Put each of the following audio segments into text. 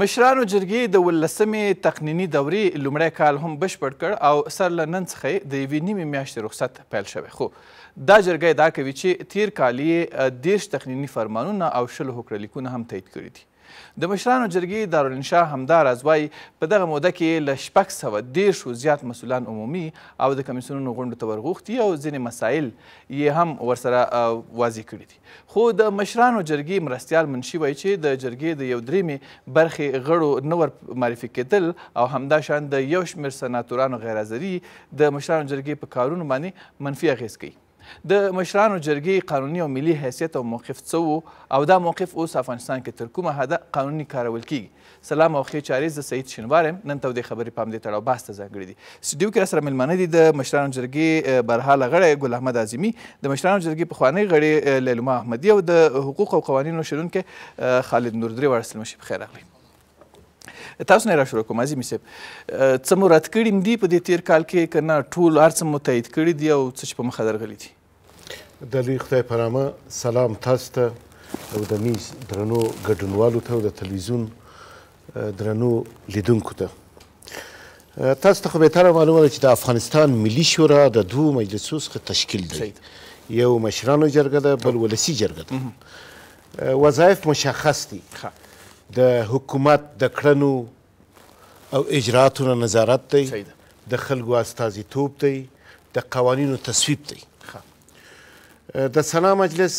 مشرانو جرګې د ولسمې تقنیني دورې لومړی کال هم بشپړ کړ او سر له نن څخه د یوې نیمې میاشتې رخصت پیل شوی خو دا جرګه دا کوي چې تیر کال یې دېرش تقنیني فرمانونه او شل هوکړه لیکونه هم تایید کړي دي د مشرانو جرګې دارالانشا همداراز وایي په دغه موده کې له شپږ سوه دېرشو زیات مسؤلان عمومي او د کمیسیونونو غونډو ته ورغوښتي او ځینې مسایل یې هم ورسره واضح کړي دي خو د مشرانو جرګې مرستیال منشي وایي چې د جرګې د یو درېمې برخې غړو نه ور معرفي کېدل او همدا شان د یو شمېر سناتورانو غیر حاضري د مشرانو جرګې په کارونو باندې منفي اغېز کوي د مشرانو جرګې قانوني او ملي حیثیت او موقف څه او دا موقف اوس افغانستان کې تر کومه حده قانوني کارول کیږي سلام او ښې چارې زه سعید شینوار یم نن تودې خبرې په همدې تړاو بحث ته ځانګړې دي سټوډیو کې راسره میلمانه دي د مشرانو جرګې برحاله غړی ګل احمد عظیمي د مشرانو جرګې پخوانی غړی لیلما احمدي او د حقوق او قوانینو شرونکی خالد نوردري ورسلمه شي په خیر راغلی تاسو نه راشه کوم عظیم صاحب څه مو رات کړی مدي په دې تیر کال کې کنه ټول ارڅ متحد کړی دی او څه په مخه درغلی دی د لوی خدای پرامه سلام تاسو ته او د میز درنو ګډونوالو ته او د تلویزیون درنو لیدونکو ته تاسو ته خو به تر معلومه چې د افغانستان ملي شورا د دوه مجلسو څخه تشکیل دی یو مشرانو جرګه ده بل ولسی جرګه ده وظایف مشخص دي د حکومت د کړنو او اجراتو نه نظارت دی د خلکو استازیتوب دی د قوانینو تصویب دی د سنا مجلس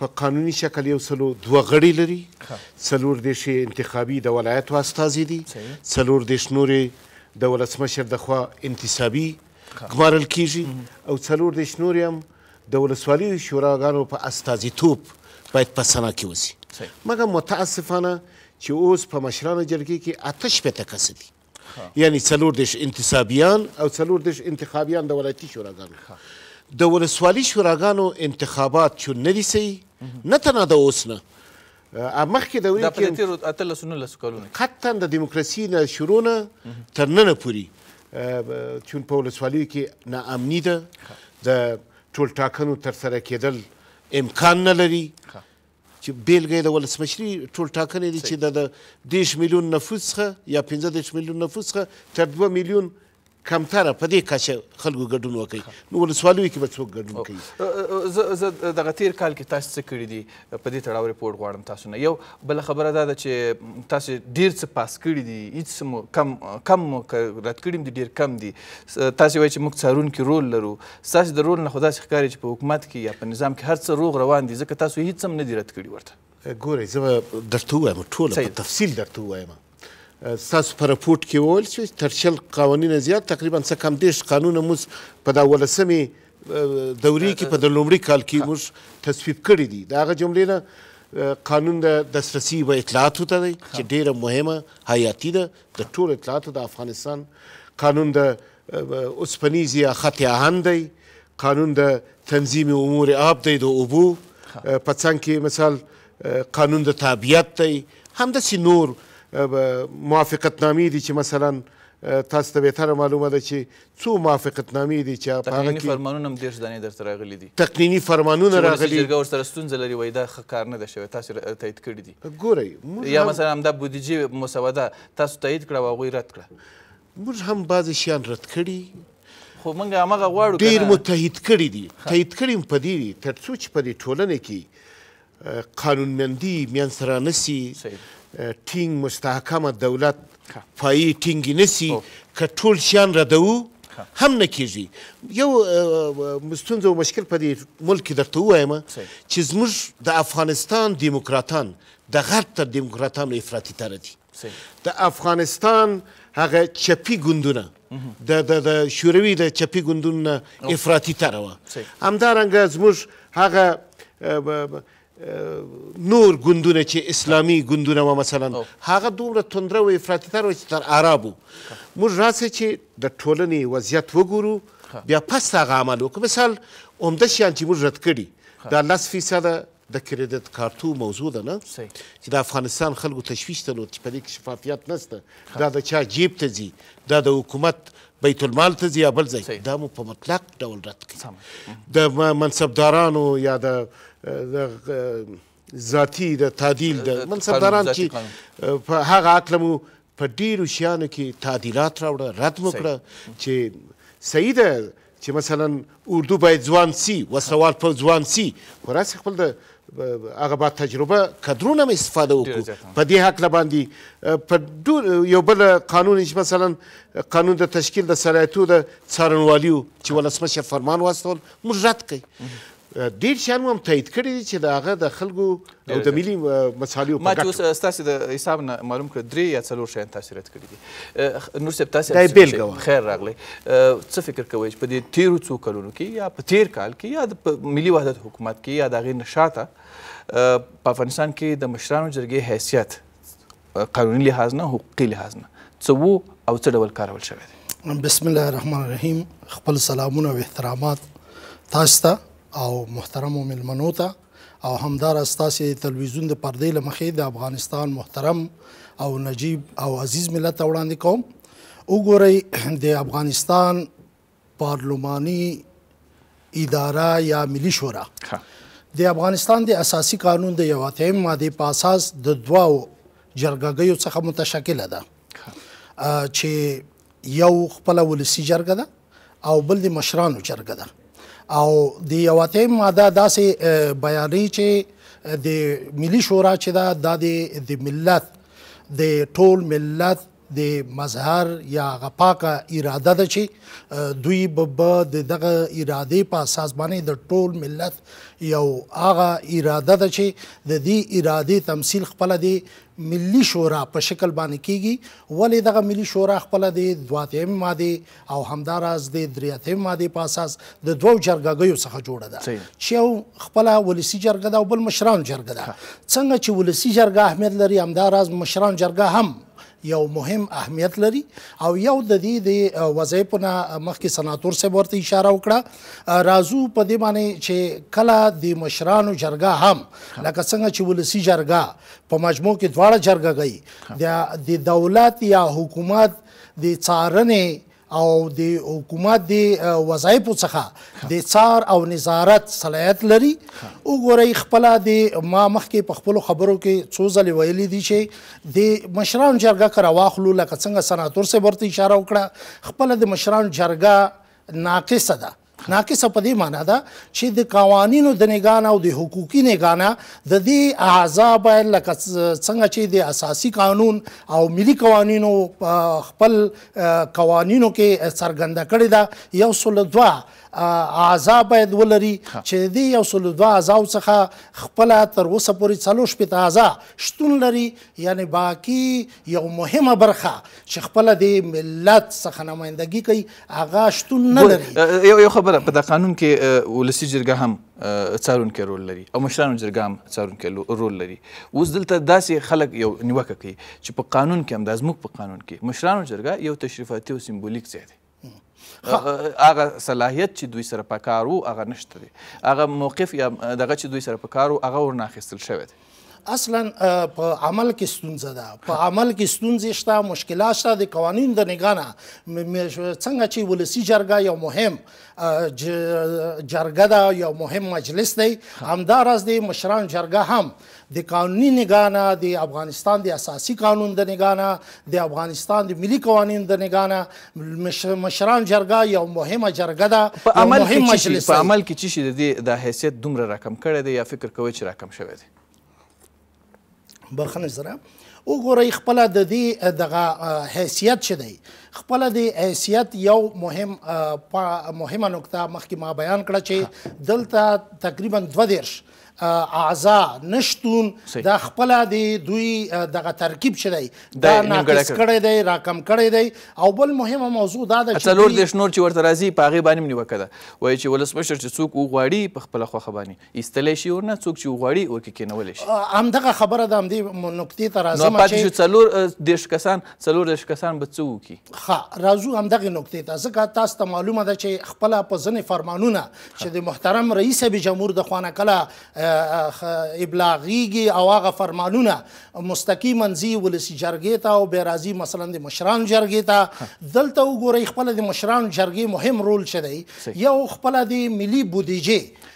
په قانوني شکل یو سلو دوه غړي لري سلور دیش انتخابي د ولایتو استازي دي سلور دیش نورې د ولسمشر د خوا انتصابي ګمارل کیږي او سلور دیش نورې هم د ولسوالي شوراګانو په استازیتوب باید په سنا کې وسی مګر متاسفانه چې اوس په مشرانو جرګې کې اته شپېته کسه دي یعنی څلور دېرش انتصابیان او څلور دېرش انتخابیان د ولایتي شوراګانو د ولسوالي شوراګانو انتخابات چې نه دي صحیح نه تنها د اوس نه مخکې د ویل کې تیرو اتلسو نولسو کلونو قطعا د دیموکراسي نه شروع نه تر ننه پورې چون په ولسوالیو کې ناامني ده د ټول ټاکنو ترسره کېدل امکان نه لري چې بیلګه د ولسمشری ټول ټاکنې دي چې د 10 میلیون نفوس څخه یا 15 میلیون نفوس څخه تر 2 میلیون کمتره په دې کچه خلکو ګډون وکړي نو ولسوالیو کې به څوک ګډون کوي زه زه دغه تیر کال کې تاسو څه کړي دي په دې تړاو ریپورټ غواړم تاسو نه یو بله خبره دا ده چې تاسو ډیر څه پاس کړي دي هېڅ څه کم کم رد کړي دي ډیر کم دي تاسو وایي چې موږ څارونکي رول لرو ستاسې د رول نه خو داسې ښکاري چې په حکومت کې یا په نظام کې هر څه روغ روان دي ځکه تاسو هېڅ هم نه دي رد کړي ورته ګورئ زه به درته ووایم ټوله په تفصیل درته ووایم ستاسو په رپورټ کې وویل شوي تر شل قوانینه زیات تقریبا څه کم دېرش قانونه موږ په دا ولسمې دورې کې په د لومړي کال کې موږ تصویب کړي دي د هغه جملې نه قانون د دسترسي به اطلاعاتو ته دی چې ډېره مهمه حیاتي ده د ټولو اطلاعاتو د افغانستان قانون د اوسپنیز یا خط اهن دی قانون د تنظیم امور آب دی د اوبو په څنګ کې مثال قانون د تابعیت دی همداسې نور موافقتنامې دي چې مثلا تاسو ته بهتره معلومه ده چې څو موافقتنامې دي چې په هغه کې فرمانونه هم دېرش دانې درته راغلي دي تقنیني فرمانونه راغلي جرګه ورسره ستونزه لري وایي دا ښه کار نه ده شوی تاسو تایید کړي دي ګورئ یا مثلا همدا بودیجې مسوده تاسو تایید کړه او هغوی رد کړه موږ هم بعضې شیان رد کړي خو موږ همغه غواړو ډېر متحد کړي دي تایید کړي هم په دې دي تر څو چې په دې ټولنه کې قانونمندي میانسره نه سي ټینګ مستحکمه دولت پایي ټینګې نه سي که ټول شیان ردوو هم نه کیږي یو ستونزه او مشکل په دې ملک کې درته ووایم چې زموږ د افغانستان دیموکراتان د غرب تر دیموکراتانو افراطي تره دي د افغانستان هغه چپی ګوندونه د د د شوروي د چپی ګوندونه افراطي تره وه همدارنګه زموږ هغه نور ګوندونه چې اسلامي ګوندونه و مثلا هغه دومره تندره و افراطي تر و چې تر عربو موږ راسې چې د ټولنې وضعیت وګورو بیا پس هغه عمل وکړو مثال عمده شیان چې موږ رد کړي دا لس فیصده د کریډټ کارتو موضوع ده نه چې د افغانستان خلکو تشویش درلود چې په دې کې شفافیت نشته دا د چا جیب ته ځي دا د حکومت بیت المال ته ځي یا بل ځای دا مو په مطلق ډول رد کړي د منصبدارانو یا د د ذاتی د تعدیل د منصبداران چې په هغه عقل مو په ډیرو شیانو کې تعدیلات راوړه رد وکړه چې صحیح ده چې مثلا اردو باید ځوان سي وسوال په ځوان سي خو راسې خپل د هغه با تجربه کدرونه مې استفاده وکړو په دې هکله باندې په یو بل قانون چې مثلا قانون د تشکیل د صلاحیتو د څارنوالیو چې ولسمشر فرمان واستول موږ رد کوي ډیر شان هم تایید کړی دي چې دا هغه د خلکو او د ملي مسالې په ما چې اوس تاسو د حساب نه معلوم کړ درې یا څلور شیان تاسو رد کړی دي نور صاحب تاسو دا بیلګه خیر راغلی څه فکر کوئ چې په دې تیرو څو کلونو کې یا په تیر کال کې یا د ملي وحدت حکومت کې یا د هغې نشاته په افغانستان کې د مشرانو جرګې حیثیت قانوني لحاظ نه حقوقي لحاظ نه څه وو او څه ډول کارول شوی دی بسم الله الرحمن الرحیم خپل سلامونه او احترامات تاسو ته او محترم ملمنو ته او همدار استاسي تلویزیون د پردې لمخې د افغانستان محترم او نجیب او عزیز ملت وړاندې کوم وګورئ د افغانستان پارلماني اداره یا ملي شورا د افغانستان د اساسي قانون د یو اتم ماده په اساس د دواو جرګګیو څخه متشکل ده چې یو خپل ولسی جرګه ده او بل د مشرانو جرګه ده او د یو اتم ماده داسې بیانې چې د ملي شورا چې دا د د ملت د ټول ملت د مظهر یا غپاکه اراده ده چې دوی به د دغه اراده په اساس باندې د ټول ملت یو هغه اراده ده چې د دې اراده تمثيل خپل دی ملي شورا په شکل باندې کیږي ولې دغه ملي شورا خپل د دواتیم ماده او همداراز د دریاتیم ماده په اساس د دوو جرګګیو څخه جوړه ده چې خپل ولسی جرګه ده او بل مشران جرګه ده څنګه چې ولسی جرګه اهمیت لري همداراز مشران جرګه هم یو مهم اهمیت لري او یو د دې د وظایفونه مخکې سناتور صاحب ورته اشاره وکړه رازو په دې باندې چې کله د مشرانو جرګه هم لکه څنګه چې ولسی جرګه په مجموع کې دواړه جرګه گئی د دولت یا حکومت د څارنې او د حکومت د وظایفو څخه د څار او نظارت صلاحیت لري وګورئ خپل د ما مخکې په خپل خبرو کې څو ځلې ویلي دي چې د مشران جرګه کرا واخلو لکه څنګه سناتور سه ورته اشاره وکړه خپل د مشران جرګه ناقصه ده ناقص په دې معنی ده چې د قوانینو د نگان او د حقوقي نگانه د دې اعزاب لکه څنګه چې د اساسي قانون او ملي قوانینو خپل قوانینو کې څرګنده کړې ده یو سل دوه اعضا باید ولري چې دې یو سل دوه اعضاو څخه خپل تر اوسه پورې څلو شپږ اعضا شتون لري یعنی باقی یو مهمه برخه چې خپل د ملت څخه نمائندګي کوي هغه شتون نه لري یو خبره په د قانون کې ولسی جرګه هم څارونکي رول لري او مشرانو جرګه هم څارونکي رول لري اوس دلته داسې خلک یو نیوکه کوي چې په قانون کې هم دا زموږ په قانون کې مشرانو جرګه یو تشریفاتي او سمبولیک ځای دی هغه صلاحیت چې دوی سره په کار وو هغه نشته دی هغه موقف یا دغه چې دوی سره په کار وو هغه ورناخیستل شوی دی اصلا په عمل کې ستونزه ده په عمل کې ستونزې شته مشکلات شته د قوانین د نگانه څنګه چې ولسی جرګه یو مهم جرګه ده یو مهم مجلس دی همداراز د مشران جرګه هم د قانوني نگانه د افغانستان د اساسي قانون د نگانه د افغانستان د ملي قوانین د نگانه مشران جرګه یو مهمه جرګه ده په عمل کې په عمل کې چې د حیثیت دومره رقم کړی دی یا فکر کوي چې رقم شوی دی بخنه سره وګورئ خپل د دې دغه حیثیت چې دی خپل د حیثیت یو مهم مهمه نقطه مخکې ما بیان کړه چې دلته تقریبا 2 دیرش اعضا نشتون د خپل د دوی دغه ترکیب شدی دا ناقص کړی دی راکم کړی دی او بل مهمه موضوع دا ده چې څلور دیش نور چې ورته راځي په هغه باندې نیوکه ده وایي چې ولسمشر چې څوک وغواړي په خپل خوخه باندې ایستلی شي ورنه څوک چې وغواړي ورکې کینولی شي همدغه خبره ده همدې نقطې ته راځم چې نو پاتې شو څلور دیش کسان څلور دیش کسان به څه وکړي ښه راځو همدغې نقطې ته ځکه تاسو ته معلومه ده چې خپله په ځینې فرمانونه چې د محترم رئیس جمهور د خوا نه کله ابلاغیږي او هغه فرمانونه مستقیما ځي ولسی جرګې ته او بیا راځي مثلا د مشران جرګې ته دلته وګورئ خپله د مشران جرګې مهم رول څه دی یو خپله د ملي بودیجې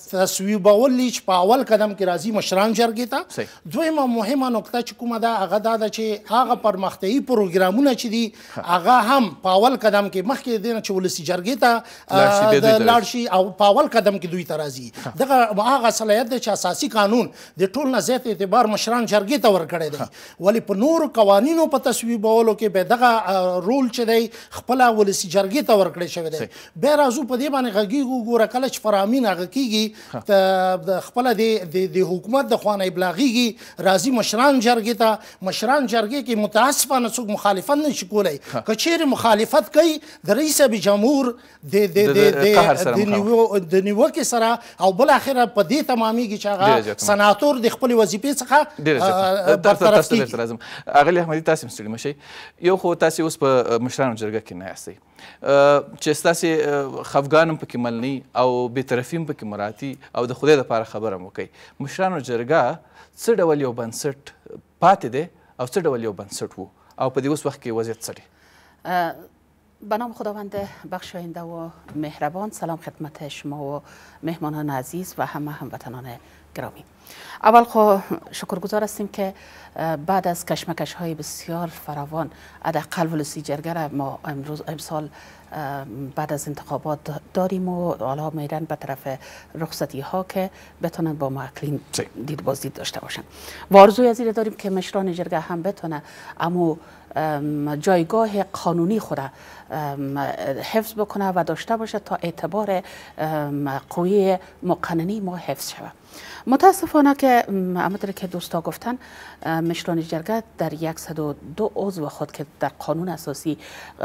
تصویبولی چې په اول قدم کې راځي مشران جرګې ته دویمه مهمه نکته چې کومه ده هغه دا ده چې هغه پرمختیایي پروګرامونه چې دي هغه هم په اول قدم کې مخکې دی نه چې ولسی جرګې ته لاړ شي او په اول قدم کې دوی ته راځي دغه هغه صلاحیت هدایت دی چې اساسي قانون د ټول نه زیات اعتبار مشران جرګې ته ورکړی دی ولی په نورو قوانینو په تصویبولو کې به دغه رول چې دی خپله ولسي جرګې ته ورکړی شوی دی بیا راځو په دې باندې غږیږو ګوره کله چې فرامین هغه کېږي خپله د د حکومت د خوانه ابلاغیږي راځي مشران جرګې ته مشران جرګې کې متاسفانه څوک مخالفت نشي کولی که چیرې مخالفت کوي د رئیس جمهور د د د د نیوکې سره او بل اخره په دې تمه تمامیږي چې هغه سناتور د خپل وظیفې څخه برطرف کیږي اغلی احمدي تاسو هم ستړي مشئ یو خو تاسو اوس په مشرانو جرګه کې نه یاستئ چې ستاسې خفګان هم پکې مل او بېطرفي هم پکې مراتي او د خدای لپاره خبره هم وکئ مشرانو جرګه څه ډول یو بنسټ پاتې دی او څه ډول یو بنسټ وو او په دې اوس وخت کې وضعیت څه به نام خداوند بخشاینده و مهربان سلام خدمت شما و مهمانان عزیز و همه هموطنان گرامی اول خو شکرگزار هستیم که بعد از کشمکش های بسیار فراوان قلب ولسی جرگر ما امروز امسال بعد از انتخابات داریم و حالا میرن به طرف رخصتی ها که بتونن با ما دید بازدید داشته باشن و آرزوی داریم که مشران جرگه هم بتونه اما جایگاه قانونی خود حفظ بکنه و داشته باشه تا اعتبار قوی مقننی ما حفظ شود متاسفانه که امطر که دوستا گفتن مشلان جرگه در 102 عضو خود که در قانون اساسی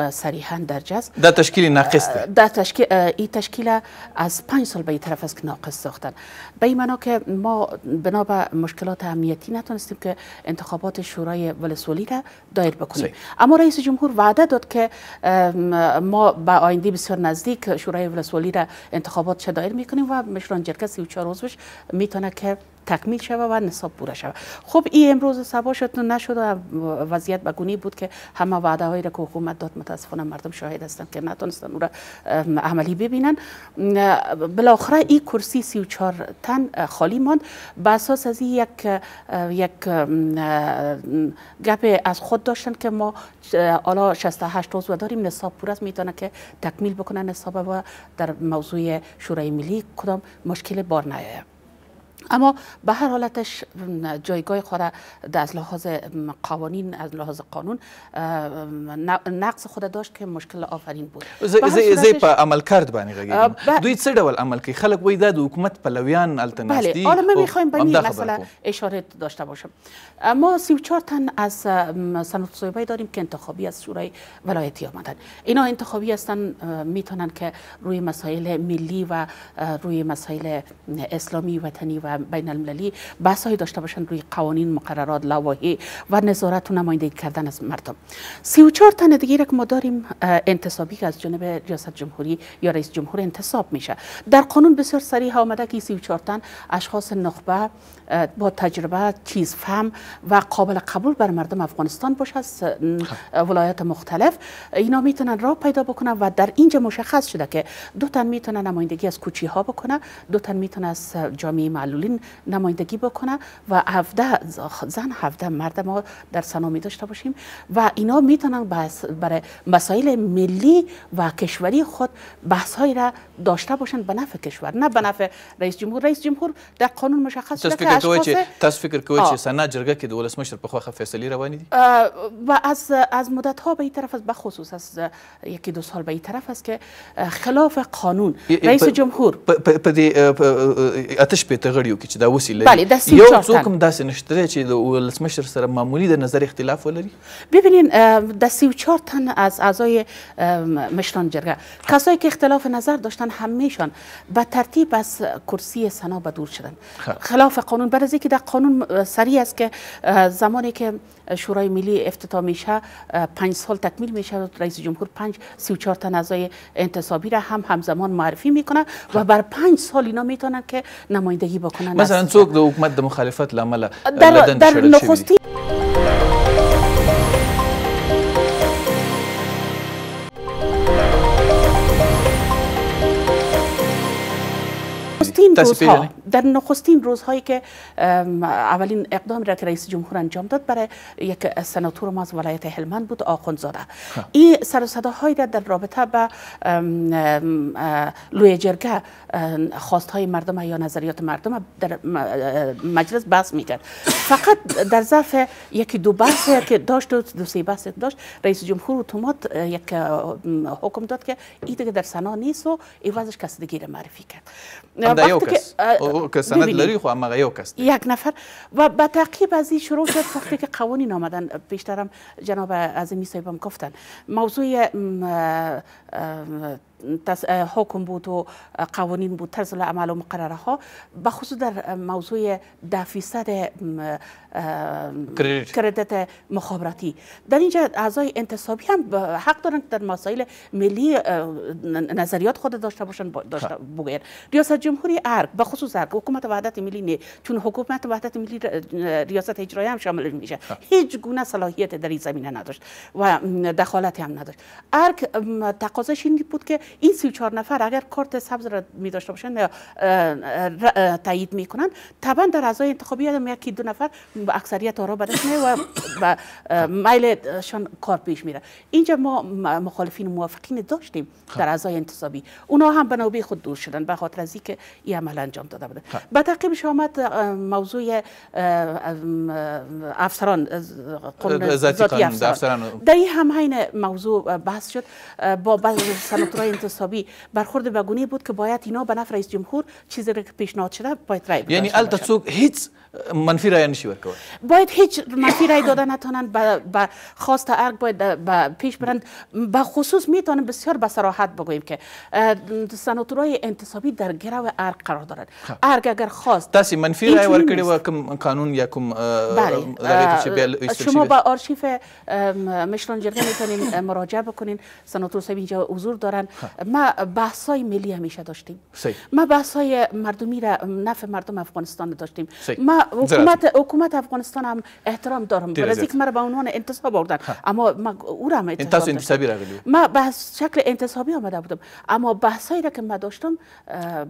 صریحا درج است در تشکیل ناقص در تشکیل این تشکیل از 5 سال به این طرف است که ناقص ساختن به این معنا که ما بنا به مشکلات امنیتی نتونستیم که انتخابات شورای ولسوالی را دایر بکنیم اما رئیس جمهور وعده داد که ما به آینده بسیار نزدیک شورای ولسوالی را انتخابات دایر میکنیم و مشلان جرگه 34 عضوش میتونه که تکمیل شود و نصاب پوره شود خب این امروز سبا شد نشد و وضعیت بگونی بود که همه وعده هایی را که حکومت داد متاسفانه مردم شاهد هستند که نتونستن او را عملی ببینن بالاخره این کرسی 34 تن خالی ماند به اساس از این یک یک گپ از خود داشتن که ما حالا 68 عضو داریم نصاب پوره است میتونه که تکمیل بکنن نصاب و در موضوع شورای ملی کدام مشکل بار نیاید اما به هر حالتش جایگاه خود از لحاظ قوانین از لحاظ قانون نقص خود داشت که مشکل آفرین بود زی پا عمل کرد بانی غیر دوی چه دول عمل کی خلق ویداد داد حکومت پلویان التناستی بله من خب، میخوایم به این اشاره داشته باشم ما 34 تن از سنت صویبه داریم که انتخابی از شورای ولایتی آمدن اینا انتخابی هستن میتونن که روی مسائل ملی و روی مسائل اسلامی وطنی و بین المللی بحث داشته باشند روی قوانین مقررات لوایح و نظارت و نمایندگی کردن از مردم 34 تن دیگه که ما داریم انتصابی که از جانب ریاست جمهوری یا رئیس جمهور انتصاب میشه در قانون بسیار صریح آمده که 34 تن اشخاص نخبه با تجربه چیز فهم و قابل قبول بر مردم افغانستان باشه از خب. ولایت مختلف اینا میتونن را پیدا بکنن و در اینجا مشخص شده که دو تن میتونن نمایندگی از کوچی ها بکنن دو تن میتونن از جامعه معلول متعالین نمایندگی بکنه و 17 زن 17 مرد ما در سنامی داشته باشیم و اینا میتونن برای مسائل ملی و کشوری خود بحث را داشته باشن به نفع کشور نه به نفع رئیس جمهور رئیس جمهور در قانون مشخص شده که اشخاص تاس فکر کوی سنا جرګه کې دولس مشر په خوخه فیصله روانه دي و از از مدت ها به این طرف به خصوص از یکی دو سال به این طرف است که خلاف قانون رئیس جمهور پدی دې اتش تغړی کلیو کې چې دا وسیلې یو څوک هم داسې نشته چې د سره معمولی د نظر اختلاف ولری ببینین در 34 تن از اعضای مشران جرګه کسایی که اختلاف نظر داشتن همیشان به ترتیب از کرسی سنا به دور شدن خب. خلاف قانون بر که اینکه در قانون سریع است که زمانی که شورای ملی افتتاح میشه پنج سال تکمیل میشه رئیس جمهور پنج سی و چهار تن اعضای انتصابی را هم همزمان معرفی میکنه و خب. بر پنج سال اینا میتونن که نمایندگی بکنن مثلا څوک د حکومت د مخالفت لامل در نخستي در نخستین روزهایی که اولین اقدام را که رئیس جمهور انجام داد برای یک سناتور ما از ولایت هلمند بود آخوندزاده خب. این سر صداهایی در رابطه به لوی جرگه های مردم یا نظریات مردم در مجلس بحث میکرد فقط در ظرف یکی دو بحث که داشت دو سه بحث داشت رئیس جمهور اتومات یک حکم داد که این در سنا نیست و ایوازش کس دیگه معرفی کرد او که سند لری خو یو کس یک نفر و به تعقیب از این شروع شد وقتی که قوانین آمدن بیشترم جناب عظیمی صاحبم گفتن موضوع حکم بود و قوانین بود طرز عمل و مقرره ها خصوص در موضوع دفیصد کردت مخابراتی در اینجا اعضای انتصابی هم حق دارند در مسائل ملی نظریات خود داشته باشن داشته خب. ریاست جمهوری ارگ به خصوص حکومت وحدت ملی نه چون حکومت وحدت ملی ریاست اجرایی هم شامل میشه خب. هیچ گونه صلاحیت در این زمینه نداشت و دخالتی هم نداشت ارگ تقاضاش این بود که این چهار نفر اگر کارت سبز را می داشته باشند تایید میکنن طبعا در اعضای انتخابی هم یکی دو نفر اکثریت آرا به و و میلشان کار پیش میره اینجا ما مخالفین موفقین موافقین داشتیم خب. در اعضای انتصابی اونا هم به نوبه خود دور شدن به خاطر از اینکه این عمل انجام داده بوده خب. به تعقیب آمد موضوع افسران قانون ذاتی افسران در این موضوع بحث شد با انتصابی برخورد به گونه بود که باید اینا به نفع رئیس جمهور چیزی که پیشنهاد شده باید رای یعنی التا هیچ منفی رای نشی ورکول باید هیچ منفی رای داده نتونن به خواست ارگ باید به پیش برند به خصوص میتونم بسیار به صراحت بگویم که سناتورای انتصابی در گرو ارگ قرار دارند ارگ خب. اگر خواست تاسی منفی رای ورکړی و کوم قانون یا کوم بله. شما به آرشیف مشلون جرگه میتونین مراجعه بکنین سناتور صاحب اینجا حضور دارن خب. ما بحثای ملی همیشه داشتیم ما بحثای مردمی را نفع مردم افغانستان داشتیم ما حکومت حکومت افغانستان هم احترام دارم برای اینکه مرا به عنوان انتصاب آوردن اما ما او را انتصاب انتصابی را ما به شکل انتصابی آمده بودم اما بحثایی را که ما داشتم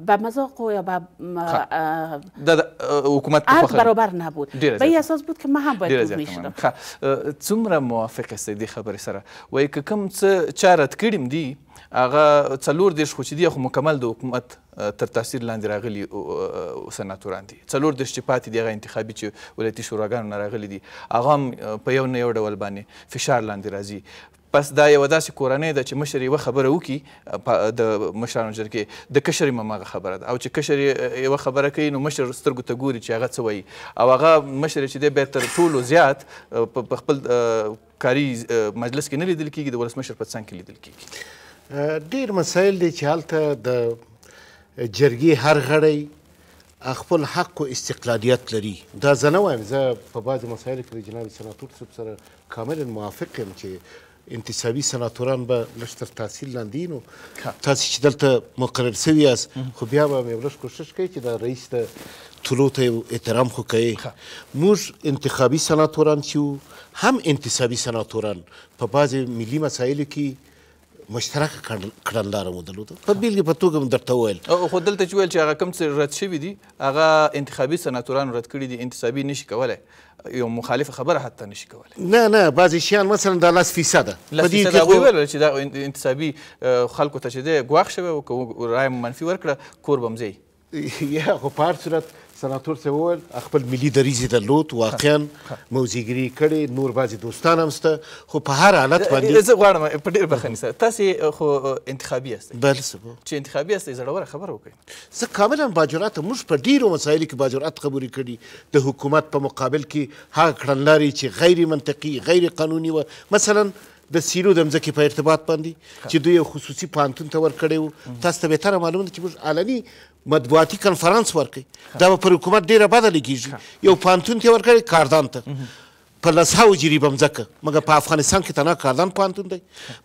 به مذاق و یا به خب. حکومت برابر نبود به اساس بود که من هم باید دور میشدم خب. څومره موافق استې خبری سره و که کم څه چارت دی. هغه څلور دېرش خو چې دي خو مکمل د حکومت تر تاثیر لاندې راغلي سناتوران دي څلور دېرش چې پاتې دي هغه انتخابي چې ولایتي شوراګانو نه راغلي دي هغه هم په یو نه یو ډول باندې فشار لاندې راځي پس دا یو داسې کورنۍ ده چې مشر یوه خبره وکړي د مشرانو جرګې د کشر هم هغه خبره ده او چې کشر یوه خبره کوي نو مشر سترګو ته ګوري چې هغه څه وایي او هغه مشر چې دی بیا تر ټولو زیات په خپل کاري مجلس کې نه لیدل کېږي د ولسمشر په څنګ کې لیدل کېږي ډیر مسایل دي چې هلته د جرګې هر غړی خپل حق او استقلالیت لري دا زه نه وایم زه په بعضې مسایلو کې د جناب سناتور صاحب سره کاملا موافق یم چې انتصابي سناتوران به لږ تر تاثیر لاندې نو تاسې چې دلته مقرر سوي یاست خو بیا به هم یو لږ کوښښ کوئ چې دا رئیس ته طلوع ته احترام خو کوي موږ انتخابي سناتوران چې هم انتصابي سناتوران په بعضې ملي مسایلو کې مشترک کړنلاره مو درلوده په بیلګې په توګه مو درته وویل خو دلته چې ویل چې هغه کوم څه رد شوي دي هغه انتخابي سناتورانو رد کړي دي انتصابي نشي کولی یو مخالفه خبره حتی نشي کولی نه نه بعضې شیان مثلا دا لس فیصده لس فیصده هغوی ویل چې دا انتصابي خلکو ته چې دی ګواښ شوی و که رایه منفي ورکړه کور به م ځئ یا خو په هر صورت سناتور صاحب وویل خپل ملي دریځ یې درلود واقعا موزیګري کړې نور بعضې دوستان هم شته خو په هر حالت باندې زه غواړم په ډېر بخښنې سره تاسې خو انتخابي یاستئ بله صاحب چې انتخابي یاستئ زړوره خبره وکړئ زه کاملا باجراته موږ په ډېرو مسایلو کې باجرات خبرې کړي د حکومت په مقابل کې هغه کړنلارې چې غیر منطقي غیر قانوني وه مثلا د سیلو د مځکې په ارتباط باندې چې دوی یو خصوصي پوهنتون ته ورکړی وو تاسو ته بهتره معلومه ده چې موږ علني مطبوعاتي کنفرانس ورکړي دا به پر حکومت ډیره بده لګیږي یو پانتون ته ورکړي کاردان ته په لسهاو جریبه مځکه مګر په افغانستان کې تنها کاردان پانتون دی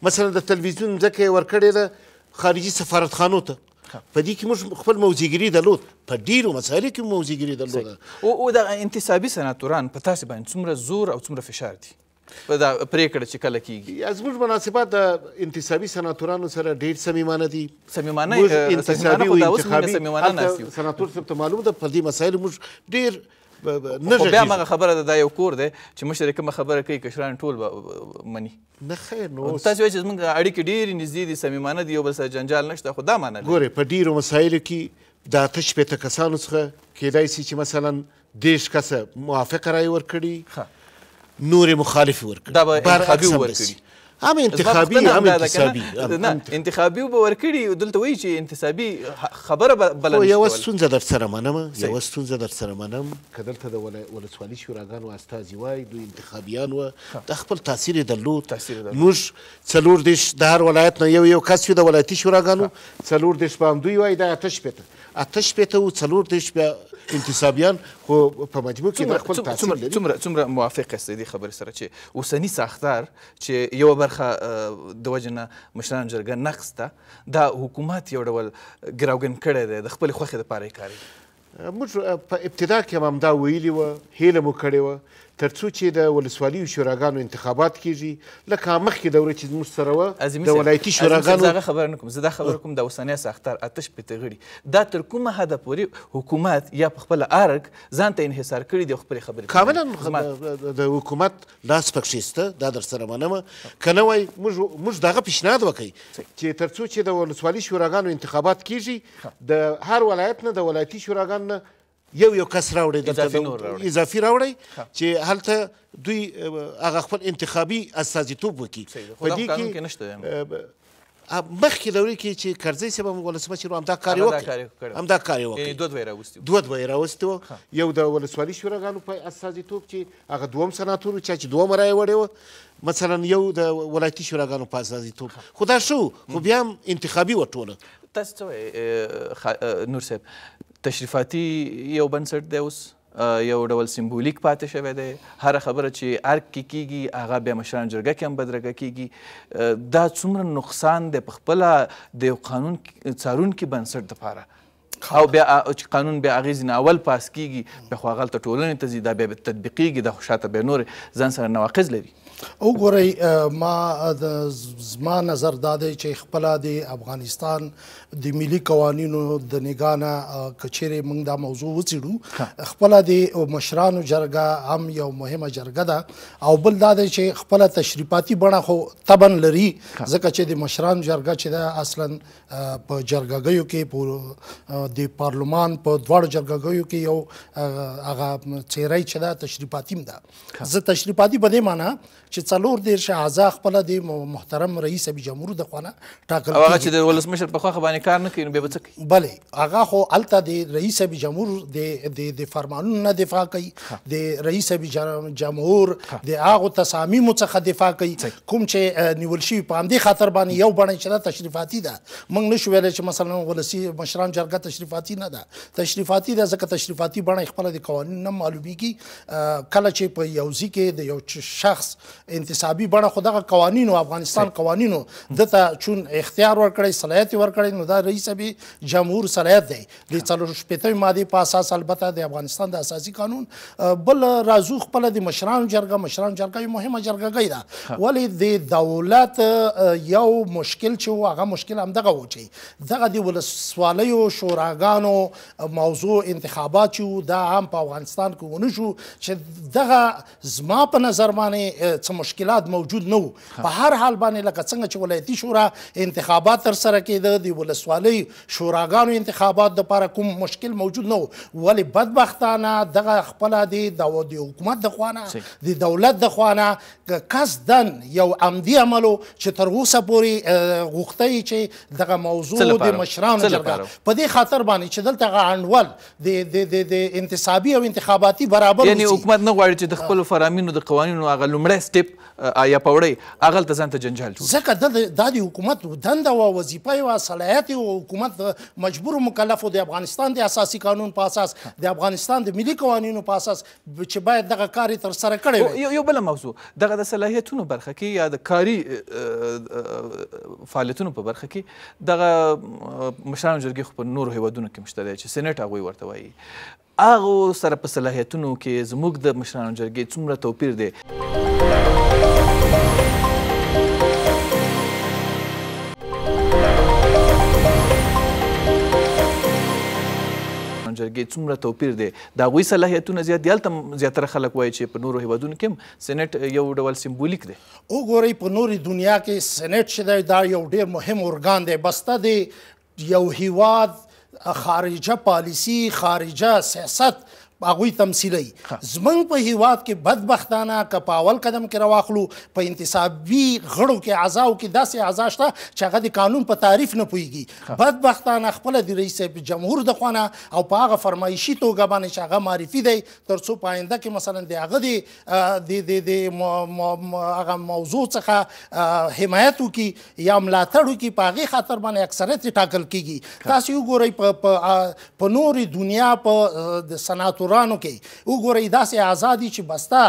مثلا د تلویزیون مځکه یې ورکړې ده خارجي سفارتخانو ته په دې کې موږ خپل موزیګری درلود په ډیرو مسایلو کې موزیګری درلود او او د انتصابي سناتوران په تاسو باندې څومره زور او څومره فشار دي په دا پریکړه چې کله کیږي زموږ مناسبات د انتصابي سناتورانو سره ډېر صمیمانه دي صمیمانه انتصابي او انتخابي سناتور صاحب ته معلوم ده په دې مسایلو موږ ډېر نه خو بیا هغه خبره ده دا یو کور دی چې مشر کومه خبره کوي کشران ټول به مني نه خیر نو تاسو وایئ چې زموږ اړیکې ډېرې نږدې دي صمیمانه دي یو بل سره جنجال نشته خو دا معنی ګورئ په ډېرو مسایلو کې د اته شپېته کسانو څخه کیدای سي چې مثلا دېرش کسه موافقه رایې ورکړي نور مخالف ورکړي دا به انتخابي ورکړي هم انتخابي هم انتصابي نه انتخابي به ورکړي دلته وایي چې انتصابي خبره بلنه یو ستونزه در سره منم یو ستونزه در سره منم که دلته د ولسوالي شوراګانو استازي وای دوی انتخابیان و د خپل تاثیر درلود موږ څلور دېرش د هر ولایت نه یو یو کس د ولایتي شوراګانو څلور دېرش به همدوی وایي دا اته شپېته اته شپېته و څلور دېرش بیا انتصابيان خو په مجموع کې خپل تاثیر لري څومره څومره موافق یاست دې خبرې سره چې اوسنی ساختار چې یو برخه د وجه نه مشران جرګه نقص ده دا حکومت یو ډول ګراوګن کړی دی د خپلې خوښې دپاره یې کاروي موږ په ابتدا کې هم همدا ویلي وه هیله مو کړې وه ترڅو چې د ولسوالیو شوراګانو انتخابات کیږي لکه مخکې دوره چې موږ سره وه د ولایتي شوراګانو زه خبر نه کوم زه دا خبر کوم د اوسنۍ ساختار آتش پته غړي دا تر کومه حده پورې حکومت یا په خپل ارګ ځان ته انحصار کړي دی خپل خبرې کاملا د حکومت لاس پکې شته دا در سره منمه کنه وای موږ موږ دغه پیشنهاد وکړي چې ترڅو چې د ولسوالۍ شوراګانو انتخابات کیږي د هر ولایت نه د ولایتي شوراګانو نه یو یو کس راوړي دلته اضافي راوړي چې هلته دوی هغه خپل انتخابي استازیتوب وکړي په دې کې مخکې دورې کې چې کرزی صاحب هم ولسمشر همدا کار یې وکړ همدا کار یې وکړ یعنې دوه دوه یې راوستي دوه دوه یې راوستي وو یو د ولسوالي شوراګانو په استازیتوب چې هغه دوم سناتور چا چې دومه رایه وړې وه مثلا یو د ولایتي شوراګانو په استازیتوب خو دا ښه خو بیا هم انتخابي وه ټوله تاسو څه وایئ نور صاحب تشریفاتي یو بنسټ دی اوس یو ډول سمبولیک پاتې شوی دی هر خبره چې ارګ کې کیږي هغه بیا مشران جرګه کې هم بدرګه کیږي دا څومره نقصان دی په خپله د یو قانون څارونکي بنسټ دپاره او بیا چې قانون بیا هغې ځینې اول پاس کیږي بیا خو هغلته ټولنې ته ځي دا بیا تطبیقیږي دا خو شاته بیا نورې ځان سره نواقض لري او ګورئ ما د زما نظر دا دی چې خپل د افغانستان د ملي قوانینو د نگانه کچېره موږ دا موضوع وڅېړو خپل د مشرانو جرګه هم یو مهمه جرګه ده او بل دا دی چې خپل تشریفاتي بڼه خو تبن لري ځکه چې د مشرانو جرګه چې ده اصلا په جرګګیو کې د پارلمان په دواړو جرګګیو کې یو هغه چیرې چې ده تشریفاتي ده زه تشریفاتي بده معنی چې څلور دیرش اعضا خپل د محترم رئیس بي جمهور د خونه ټاکل او هغه چې د ولسمشر په خواخه باندې کار نه کوي نو بیا به څه کوي بله هغه خو الته د رئیس بي جمهور د د د فرمانونو نه دفاع کوي د رئیس بي جمهور د هغه تصامیمو څخه دفاع کوي کوم چې نیول شي په همدې خاطر باندې یو بڼه چې تشریفاتي ده موږ نشو ویلای چې مثلا ولسی مشران جرګه تشریفاتي نه ده تشریفاتي ده ځکه تشریفاتي بڼه خپل د قوانینو نه معلومیږي کله چې په یو ځی کې د یو شخص انتصابي بڼه خو دغه قوانینو افغانستان قوانینو دته چون اختیار ورکړی صلاحیت ورکړی نو دا رئیس ابي جمهور صلاحیت دی د څلور شپږم ماده په اساس البته د افغانستان د اساسي قانون بل رازو خپل د مشران جرګه مشران جرګه یو مهمه جرګه ده ولی د دولت یو مشکل چې هغه مشکل هم دغه و چې دغه د ولسوالیو شوراګانو موضوع انتخابات چې دا هم په افغانستان کې ونه شو چې دغه زما په نظر باندې مشکلات موجود نه وو په هر حال باندې لکه څنګه چې ولایتي شورا انتخابات تر سره کېده د ولسوالۍ شوراګانو انتخابات د لپاره کوم مشکل موجود نه وو ولی بدبختانه دغه خپل دی د حکومت د خوانه د دولت د خوانه قصدن یو عمدي عملو چې تر اوسه پورې غوښتي چې دغه موضوع د مشرانو جرګه په دې خاطر باندې چې دلته غانډول د د د انتصابي او انتخاباتي برابر یعنی حکومت نه غواړي چې د خپل فرامینو د قوانینو هغه لومړی سټپ کې یا پوړی اغل ته ځان ته جنجال جوړ ځکه د دادی حکومت دنده او وظیفه او صلاحیت او حکومت مجبور مکلف د افغانستان د اساسي قانون په اساس د افغانستان د ملي قوانینو په اساس چې باید دغه کار تر سره کړي یو یو بل موضوع دغه د صلاحیتونو برخه کې یا د کاري فعالیتونو په برخه کې دغه مشرانو جرګې خو په نورو هیوادونو کې مشته دی چې سېنیټ هغوی ورته وایي هغه سره په صلاحیتونو کې زموږ د مشرانو جرګې څومره توپیر دی جرګې څومره توپیر دی د هغوی صلاحیتونه زیات دي هلته زیاتره خلک وایي چې په نورو هیوادونو کې هم سېنټ یو ډول سمبولیک دی وګورئ په نورې دنیا کې سېنټ چې دی دا یو ډېر مهم ارګان دی بسته دی یو هیواد خارجه پالیسی خارجه سیاست هغوی تمثیلی زمنګ په هیواد کې بدبختانه که په اول قدم کې راواخلو په انتصابي غړو کې اعضاو کې داسې اعضا شته چې هغه د قانون په تعریف نه پوهیږي بدبختانه خپله د رئیس جمهور د خوانه او په هغه فرمایشي توګه باندې چې هغه معرفي دی تر څو په آینده کې مثلا د هغه د د د هغه موضوع څخه حمایت وکړي یا ملاتړ وکړي په هغې خاطر باندې اکثریت ټاکل کیږي تاسو وګورئ په نورې دنیا په صنعتو ترورانو کې وګورئ داسې آزادي چې بستا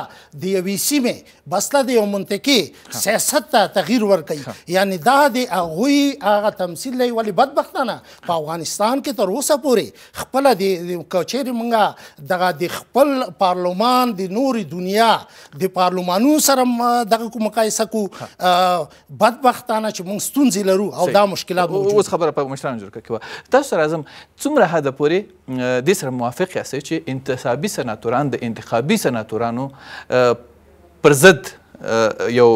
د یوې سیمې بسته د یو منطقې سیاست ته تغییر ورکوي یعنی دا د هغوی هغه تمثیل دی ولې بدبختانه په افغانستان کې تر اوسه پورې خپله د که چیرې موږ دغه د خپل پارلمان د نورې دنیا د پارلمانونو سره دغه کو مقایسه کو بدبختانه چې موږ ستونزې لرو او دا مشکلات موجود اوس خبره په مشرانو جوړ کړه تاسو راځم څومره حد پورې د سره موافق یاستئ چې انتصابي سناتوران د انتخابي سناتورانو پر ضد یو